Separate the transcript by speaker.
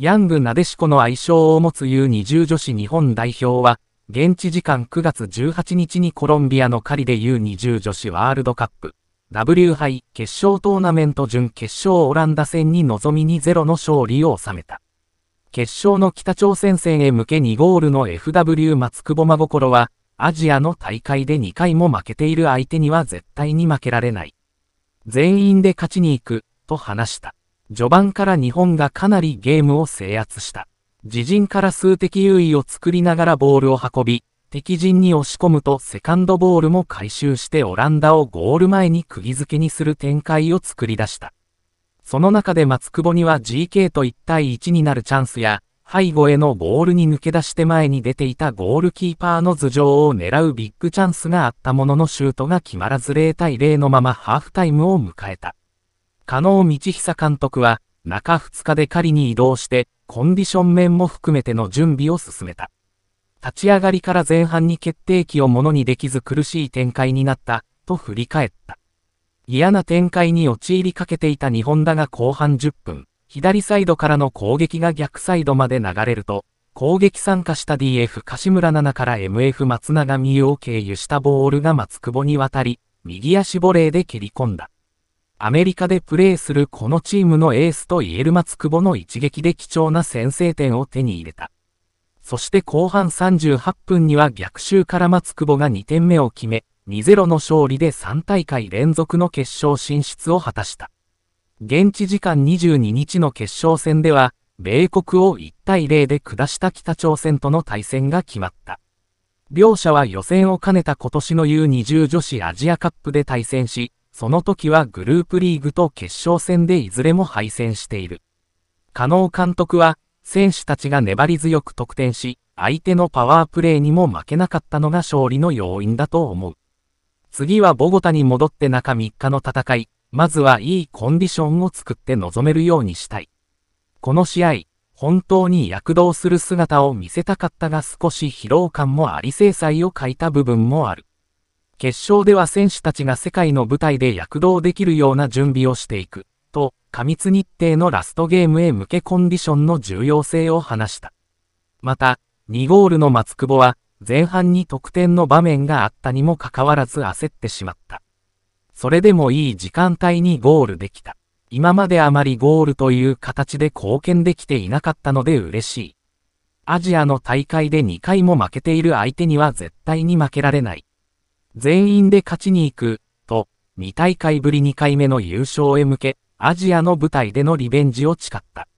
Speaker 1: ヤングなでしこの愛称を持つ U20 女子日本代表は、現地時間9月18日にコロンビアの狩りで U20 女子ワールドカップ W 杯決勝トーナメント準決勝オランダ戦に臨みにゼロの勝利を収めた。決勝の北朝鮮戦へ向け2ゴールの FW 松久保真心は、アジアの大会で2回も負けている相手には絶対に負けられない。全員で勝ちに行く、と話した。序盤から日本がかなりゲームを制圧した。自陣から数的優位を作りながらボールを運び、敵陣に押し込むとセカンドボールも回収してオランダをゴール前に釘付けにする展開を作り出した。その中で松久保には GK と1対1になるチャンスや、背後へのボールに抜け出して前に出ていたゴールキーパーの頭上を狙うビッグチャンスがあったもののシュートが決まらず0対0のままハーフタイムを迎えた。加納道久監督は、中2日で狩りに移動して、コンディション面も含めての準備を進めた。立ち上がりから前半に決定機をものにできず苦しい展開になった、と振り返った。嫌な展開に陥りかけていた日本だが後半10分、左サイドからの攻撃が逆サイドまで流れると、攻撃参加した DF 柏村奈々から MF 松永美優を経由したボールが松久保に渡り、右足ボレーで蹴り込んだ。アメリカでプレーするこのチームのエースと言える松久保の一撃で貴重な先制点を手に入れた。そして後半38分には逆襲から松久保が2点目を決め、2-0の勝利で3大会連続の決勝進出を果たした。現地時間22日の決勝戦では、米国を1対0で下した北朝鮮との対戦が決まった。両者は予選を兼ねた今年の U20 女子アジアカップで対戦し、その時はグループリーグと決勝戦でいずれも敗戦している。加納監督は、選手たちが粘り強く得点し、相手のパワープレーにも負けなかったのが勝利の要因だと思う。次はボゴタに戻って中3日の戦い、まずはいいコンディションを作って臨めるようにしたい。この試合、本当に躍動する姿を見せたかったが少し疲労感もあり制裁を欠いた部分もある。決勝では選手たちが世界の舞台で躍動できるような準備をしていく、と、過密日程のラストゲームへ向けコンディションの重要性を話した。また、2ゴールの松久保は、前半に得点の場面があったにもかかわらず焦ってしまった。それでもいい時間帯にゴールできた。今まであまりゴールという形で貢献できていなかったので嬉しい。アジアの大会で2回も負けている相手には絶対に負けられない。全員で勝ちに行く、と、2大会ぶり2回目の優勝へ向け、アジアの舞台でのリベンジを誓った。